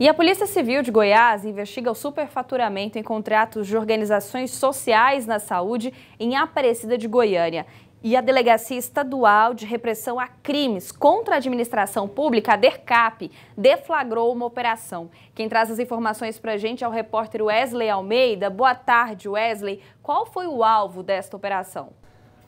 E a Polícia Civil de Goiás investiga o superfaturamento em contratos de organizações sociais na saúde em Aparecida de Goiânia. E a Delegacia Estadual de Repressão a Crimes contra a Administração Pública, a DERCAP, deflagrou uma operação. Quem traz as informações para a gente é o repórter Wesley Almeida. Boa tarde, Wesley. Qual foi o alvo desta operação?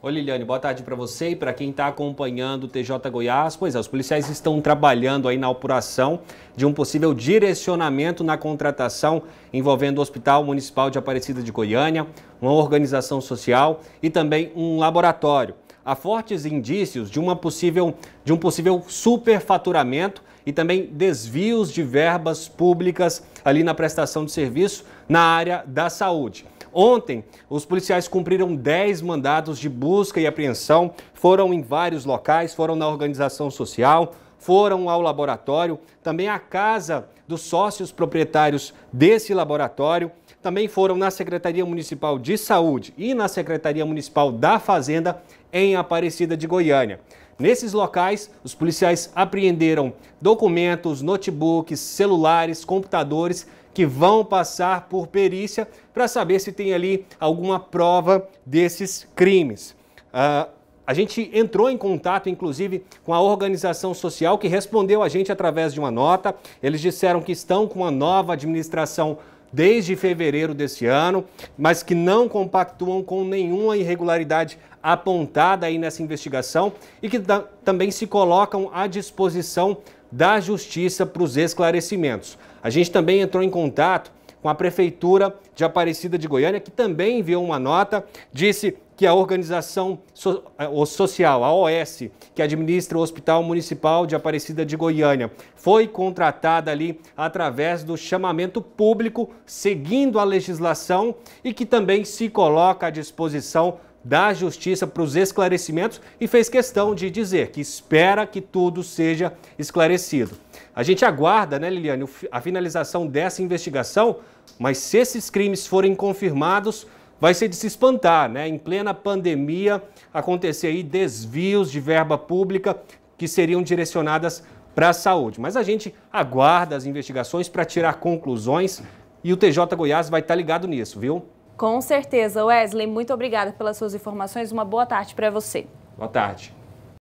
Ô Liliane, boa tarde para você e para quem está acompanhando o TJ Goiás. Pois é, os policiais estão trabalhando aí na apuração de um possível direcionamento na contratação envolvendo o Hospital Municipal de Aparecida de Goiânia, uma organização social e também um laboratório. Há fortes indícios de, uma possível, de um possível superfaturamento e também desvios de verbas públicas ali na prestação de serviço na área da saúde. Ontem, os policiais cumpriram 10 mandados de busca e apreensão, foram em vários locais, foram na organização social, foram ao laboratório, também à casa dos sócios proprietários desse laboratório, também foram na Secretaria Municipal de Saúde e na Secretaria Municipal da Fazenda em Aparecida de Goiânia. Nesses locais, os policiais apreenderam documentos, notebooks, celulares, computadores que vão passar por perícia para saber se tem ali alguma prova desses crimes. Uh, a gente entrou em contato, inclusive, com a organização social que respondeu a gente através de uma nota. Eles disseram que estão com a nova administração desde fevereiro desse ano, mas que não compactuam com nenhuma irregularidade apontada aí nessa investigação e que também se colocam à disposição da Justiça para os esclarecimentos. A gente também entrou em contato com a Prefeitura de Aparecida de Goiânia, que também enviou uma nota, disse que a organização so eh, social, a OS, que administra o Hospital Municipal de Aparecida de Goiânia, foi contratada ali através do chamamento público, seguindo a legislação e que também se coloca à disposição da Justiça para os esclarecimentos e fez questão de dizer que espera que tudo seja esclarecido. A gente aguarda, né, Liliane, a finalização dessa investigação, mas se esses crimes forem confirmados, vai ser de se espantar, né? Em plena pandemia, acontecer aí desvios de verba pública que seriam direcionadas para a saúde. Mas a gente aguarda as investigações para tirar conclusões e o TJ Goiás vai estar ligado nisso, viu? Com certeza. Wesley, muito obrigada pelas suas informações. Uma boa tarde para você. Boa tarde.